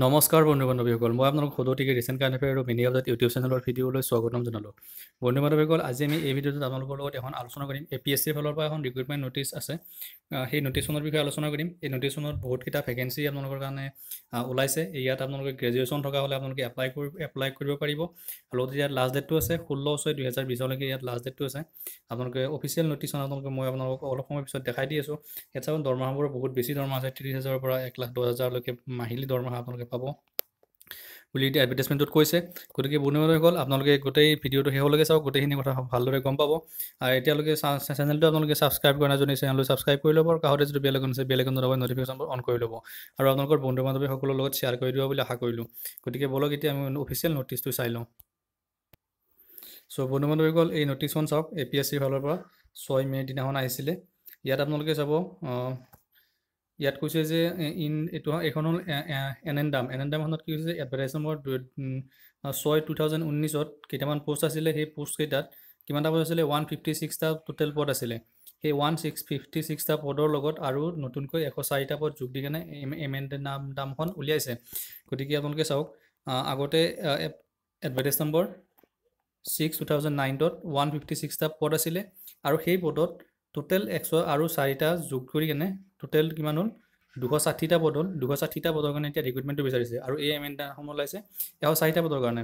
নমস্কাৰ বন্ধু বান্ধৱীসকল মই আপোনালোক সদৌতিকে ৰিচেণ্ট কাৰণ এফেয়াৰ আৰু মিনি অফ ইউটিউব চেনেলৰ ভিডিঅ'লৈ স্বাগতম জনালোঁ বন্ধু বান্ধৱীসকল আজি আমি এই ভিডিঅ'টোত আপোনালোকৰ লগত এখন আলোচনা কৰিম এ পি এছ চিৰ ফালৰ পৰা এখন ৰিক্ৰুইটমেণ্ট নটিচ আছে সেই নটিচখনৰ বিষয়ে আলোচনা কৰিম এই নটিচখনত বহুতকেইটা ভেকেঞ্চি আপোনালোকৰ কাৰণে ওলাইছে ইয়াত আপোনালোকে গ্ৰেজুৱেশ্যন থকা হ'লে আপোনালোকে এপ্লাই কৰি এপ্লাই কৰিব পাৰিব লগতে ইয়াত লাষ্ট ডেটটো আছে ষোল্ল ছয় দুহেজাৰ বিছলৈকে ইয়াত লাষ্ট ডেটটো আছে আপোনালোকে অফিচিয়েল নটিচখন আপোনালোকে মই আপোনালোকক অলপ সময়ৰ পিছত দেখাই দি আছোঁ ইয়াত চাব দৰমহাবোৰ বহুত বেছি দৰমহা আছে ত্ৰিছ হাজাৰৰ পৰা এক লাখ দহ হাজাৰলৈকে মাহিলী দৰমহা আপোনালোকে আপোনালোকে পাব বুলি এতিয়া এডভাৰ্টাইজমেণ্টত কৈছে গতিকে বন্ধু বান্ধৱীসকল আপোনালোকে গোটেই ভিডিঅ'টো শেষলৈকে চাওক গোটেইখিনি কথা ভালদৰে গম পাব আৰু এতিয়ালৈকে চেনেলটো আপোনালোকে ছাবস্ক্ৰাইব কৰা নাই যদি চেনেলটো ছাবস্ক্ৰাইব কৰি ল'ব কাষতে যদি বেলেগ আছে বেলেগ নলব নটিফিকেশ্যন অন কৰি ল'ব আৰু আপোনালোকৰ বন্ধু বান্ধৱীসকলৰ লগত শ্বেয়াৰ কৰি দিব বুলি আশা কৰিলোঁ গতিকে বলক এতিয়া আমি অফিচিয়েল নটিচটো চাই লওঁ চ' বন্ধু বান্ধৱীসকল এই নটিচখন চাওক এ পি এছ চিৰ ফালৰ পৰা ছয় মেৰ দিনাখন আহিছিলে ইয়াত আপোনালোকে চাব ইয়াত কৈছে যে ইন এইটো এইখন হ'ল এনেণ্ডাম এনেণ্ডামখনত কি হৈছে যে নম্বৰ ছয় টু থাউজেণ্ড ঊনৈছত কেইটামান পোষ্ট আছিলে সেই পোষ্টকেইটাত কিমানটা পদ আছিলে ওৱান ফিফটি ছিক্সটা টোটেল পদ আছিলে সেই ওৱান ছিক্স ফিফটি ছিক্সটা পদৰ লগত আৰু নতুনকৈ এশ চাৰিটা পদ যোগ দি কেনে এম এন এনেণ্ডাম দামখন উলিয়াইছে গতিকে আপোনালোকে চাওক আগতে advertise number six two thousand নাইনত ওৱান ফিফটি ছিক্সটা পদ আছিলে আৰু সেই পদত টোটেল এশ আৰু চাৰিটা যোগ কৰি কেনে টোটেল কিমান হ'ল দুশ ষাঠিটা পদ হ'ল দুশ ষাঠিটা পদৰ কাৰণে এতিয়া ৰিক্ৰুইটমেণ্টটো বিচাৰিছে আৰু এই এমেণ্ডাসমূহ ওলাইছে এশ চাৰিটা পদৰ কাৰণে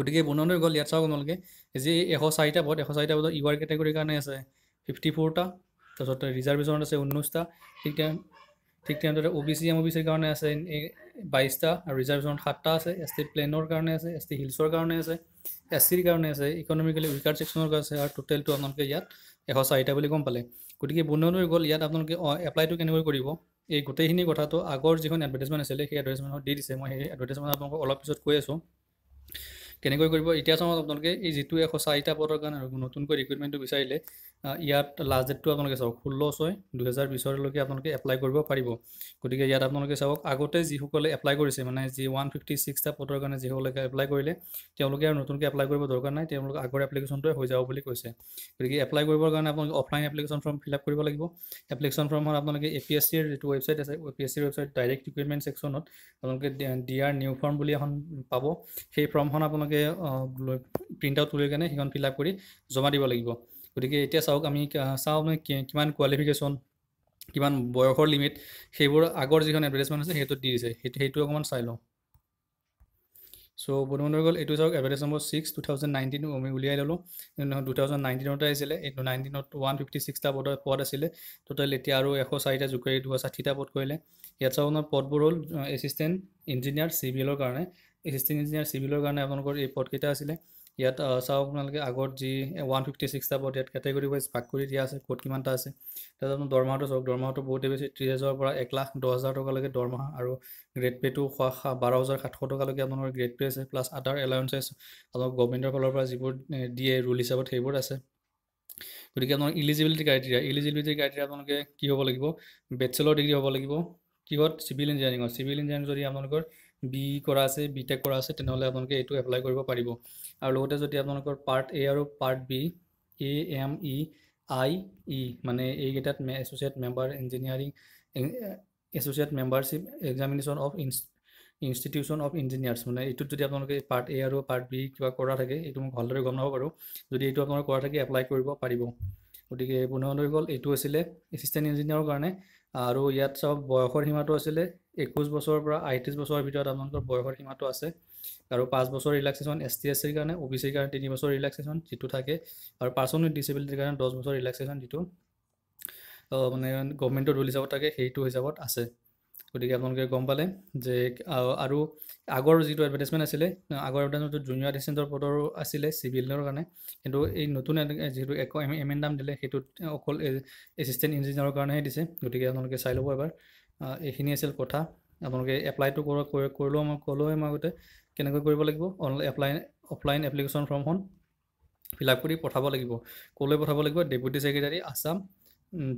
গতিকে পুনৰ গ'ল ইয়াত চাওক আপোনালোকে যে এশ চাৰিটা পদ এশ চাৰিটা পদত ইউ আৰ কেটেগৰীৰ কাৰণে আছে ফিফটি ফ'ৰটা তাৰপিছত ৰিজাৰ্ভেশ্যনত আছে ঊনৈছটা ঠিক তেওঁ ঠিক তেনেদৰে O' B C M O' B চিৰ কাৰণে আছে এই বাইছটা আৰু ৰিজাৰ্ভেশ্যনত সাতটা আছে এছ টি প্লেনৰ কাৰণে আছে এছ টি হিলছৰ কাৰণে আছে এছ চিৰ কাৰণে আছে ইকনমিকেলি উইকাৰ ছেকশ্যনৰ কাৰণে আৰু টোটেলটো আপোনালোকে ইয়াত এশ চাৰিটা বুলি গম পালে গতিকে বুনলৈ গ'ল ইয়াত আপোনালোকে এপ্লাইটো কেনেকৈ কৰিব এই গোটেইখিনি কথাটো আগৰ যিখন এডভাৰটাইজমেণ্ট আছিলে সেই এডভাৰ্টাইজমেণ্টত দি দিছে মই সেই এডভাৰ্টাইজমেণ্ট আপোনালোকক অলপ পিছত কৈ আছোঁ কেনেকৈ কৰিব এতিয়া চাওঁ আপোনালোকে এই যিটো এশ চাৰিটা পদৰ কাৰণে নতুনকৈ ৰিক্ৰুইটমেণ্টটো বিচাৰিলে ইয়াত লাষ্ট ডেটটো আপোনালোকে চাওক ষোল্ল ছয় দুহেজাৰ বিছলৈকে আপোনালোকে এপ্লাই কৰিব পাৰিব গতিকে ইয়াত আপোনালোকে চাওক আগতে যিসকলে এপ্লাই কৰিছে মানে যি ওৱান ফিফটি ছিক্সটা পদৰ কাৰণে যিসকলে এপ্লাই কৰিলে তেওঁলোকে আৰু নতুনকৈ এপ্লাই কৰিব দৰকাৰ নাই তেওঁলোকে আগৰ এপ্লিকেশ্যনটোৱে হৈ যাব বুলি কৈছে গতিকে এপ্লাই কৰিবৰ কাৰণে আপোনালোকে offline application form fill up কৰিব লাগিব এপ্লিকেশ্যন ফৰ্মত আপোনালোকে এ পি এছ চিৰ যিটো ৱেবছাইট আছে এ পি এছ চিৰ ৱেবছাইট ডাইৰেক্ট ৰিকুইটমেণ্ট ছেকশ্যনত আপোনালোকে ডি আৰ নিউ ফৰ্ম বুলি এখন পাব সেই ফৰ্মখন আপোনালোকে প্ৰিণ্ট আউট কৰি কেনে সেইখন ফিল আপ কৰি জমা দিব লাগিব গতিকে এতিয়া চাওক আমি চাওঁ মানে কিমান কোৱালিফিকেশ্যন কিমান বয়সৰ লিমিট সেইবোৰ আগৰ যিখন এডভাৰটাইজমেণ্ট আছে সেইটোত দি দিছে সেইটো সেইটো অকণমান চাই লওঁ চ' বন্ধু হৈ গ'ল এইটো চাওক average number six two thousand nineteen আমি উলিয়াই ল'লোঁ টু থাউজেণ্ড নাইণ্টিনতে আহিছিলে এইটো নাইণ্টিনত ওৱান ফিফটি ছিক্সটা পদ পদ আছিলে টোটেল এতিয়া আৰু এশ চাৰিটা জোকাৰি দুশ ষাঠিটা পদ কৰিলে ইয়াত চাওক আপোনাৰ পদবোৰ হ'ল এছিষ্টেণ্ট ইঞ্জিনিয়াৰ চিভিলৰ কাৰণে এছিষ্টেণ্ট ইঞ্জিনিয়াৰ চিভিলৰ কাৰণে আপোনালোকৰ এই পদকেইটা আছিলে ইয়াত চাওক আপোনালোকে আগত যি ওৱান ফিফটি ছিক্স টাইপত ইয়াত কেটেগৰী ৱাইজ ভাগ কৰি দিয়া আছে ক'ত কিমানটা আছে তাৰপিছত আপোনাৰ দৰমহাটো চাওক দৰমহাটো বহুতেই বেছি ত্ৰিছ হাজাৰৰ পৰা এক লাখ দহ হাজাৰ টকালৈকে দৰমহা আৰু গ্ৰেড পে'টো বাৰ হাজাৰ সাতশ টকালৈকে আপোনাৰ গ্ৰেড পে' আছে প্লাছ আদাৰ এলাউঞ্চেছ আপোনাক গভমেণ্টৰ ফালৰ পৰা যিবোৰ দিয়ে ৰুল হিচাপত সেইবোৰ আছে গতিকে আপোনাৰ ইলিজিবিলিটি ক্ৰাইটেৰিয়া ইলিজিবিলিটি ক্ৰাইটেৰিয়া আপোনালোকে কি হ'ব লাগিব বেচেলৰ ডিগ্ৰী হ'ব লাগিব কিহত চিভিল ইঞ্জিনিয়াৰিঙত চিভিল ইঞ্জিনিয়াৰিং যদি আপোনালোকৰ বি কৰা আছে বি টেক কৰা আছে তেনেহ'লে আপোনালোকে এইটো এপ্লাই কৰিব পাৰিব আৰু লগতে যদি আপোনালোকৰ পাৰ্ট এ আৰু part B A M I E ই মানে এইকেইটাত associate member engineering associate membership examination of in institution of engineers মানে এইটোত যদি আপোনালোকে পাৰ্ট এ আৰু পাৰ্ট বি কিবা কৰা থাকে এইটো মই ভালদৰে গম নাপাব পাৰোঁ যদি এইটো আপোনালোকে কৰা থাকে এপ্লাই কৰিব পাৰিব গতিকে পুনৰ গ'ল এইটো আছিলে এছিষ্টেণ্ট ইঞ্জিনিয়াৰৰ কাৰণে আৰু ইয়াত চাওক বয়সৰ সীমাটো আছিলে একৈছ বছৰৰ পৰা আঠত্ৰিছ বছৰৰ ভিতৰত আপোনালোকৰ বয়সৰ সীমাটো আছে আৰু পাঁচ বছৰ ৰিলেক্সেশ্যন এছ টি এছ চিৰ কাৰণে অ' বি চিৰ কাৰণে তিনি বছৰ ৰিলেক্সেশ্যন যিটো থাকে আৰু পাৰ্চন উইথ ডিচেবিলিটিৰ কাৰণে দহ বছৰ ৰিলেক্সেশ্যন যিটো মানে গভমেণ্টৰ ৰুল হিচাপত থাকে সেইটো হিচাপত আছে গতিকে আপোনালোকে গম পালে যে আৰু আগৰ যিটো এডভাৰ্টাইজমেণ্ট আছিলে আগৰ এডভাৰটাইজমেণ্টটো জুনিয়ৰ এচিষ্টেণ্টৰ পদৰো আছিলে চিভিলৰ কাৰণে কিন্তু এই নতুন যিটো দাম দিলে সেইটোত অকল এচিষ্টেণ্ট ইঞ্জিনিয়াৰৰ কাৰণেহে দিছে গতিকে আপোনালোকে চাই ল'ব এবাৰ এইখিনি আছিল কথা আপোনালোকে এপ্লাইটো কৰক কৰিলেও মই ক'লোৱে মই আগতে কেনেকৈ কৰিব লাগিব অনলাইন এপ্লাই অফলাইন এপ্লিকেশ্যন ফৰ্মখন ফিল আপ কৰি পঠাব লাগিব ক'লৈ পঠাব লাগিব ডেপুটি ছেক্ৰেটাৰী আছাম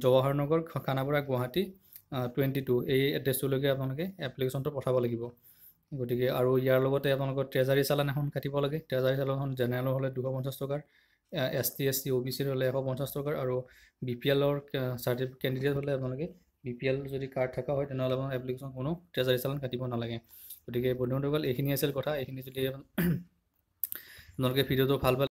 জৱাহৰ নগৰ খানাপাৰা গুৱাহাটী টুৱেণ্টি টু এই এড্ৰেছটোলৈকে আপোনালোকে এপ্লিকেশ্যনটো পঠাব লাগিব গতিকে আৰু ইয়াৰ লগতে আপোনালোকৰ ট্ৰেজাৰী চালান এখন কাটিব লাগে ট্ৰেজাৰী চালানখন জেনেৰেলৰ হ'লে দুশ পঞ্চাছ টকাৰ S T S C O' B চিৰ হ'লে এশ পঞ্চাছ টকাৰ আৰু বি পি এলৰ চাৰ্টিফিকেট কেণ্ডিডেট হ'লে আপোনালোকে বি পি এল যদি কাৰ্ড থকা হয় তেনেহ'লে আপোনাৰ এপ্লিকেশ্যন কোনো ট্ৰেজাৰী চালান কাটিব নালাগে গতিকে বন্ধুবান্ধৱসকল এইখিনি আছিল কথা এইখিনি যদি আপোনালোকে ভিডিঅ'টো ভাল পালে